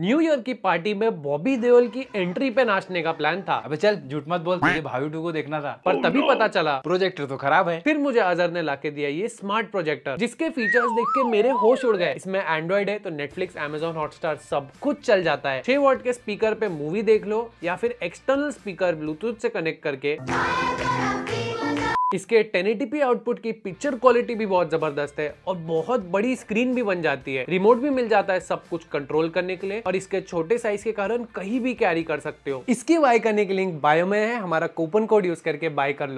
new year की party में बॉबी देओल की एंट्री पे नाचने का प्लान था अबे चल झूठ मत बोल मुझे भाई टू को देखना था पर oh तभी पता चला प्रोजेक्टर तो खराब है फिर मुझे अजहर ने लाके दिया ये स्मार्ट प्रोजेक्टर जिसके फीचर्स देख के मेरे होश उड़ गए इसमें एंड्रॉइड है तो नेटफ्लिक्स एमेजोन हॉटस्टार सब कुछ चल जाता है छह वॉट के स्पीकर पे मूवी देख लो या फिर एक्सटर्नल स्पीकर ब्लूटूथ से कनेक्ट करके इसके 1080p आउटपुट की पिक्चर क्वालिटी भी बहुत जबरदस्त है और बहुत बड़ी स्क्रीन भी बन जाती है रिमोट भी मिल जाता है सब कुछ कंट्रोल करने के लिए और इसके छोटे साइज के कारण कहीं भी कैरी कर सकते हो इसकी बाय करने की लिंक बायो में है हमारा कूपन कोड यूज करके बाय कर लो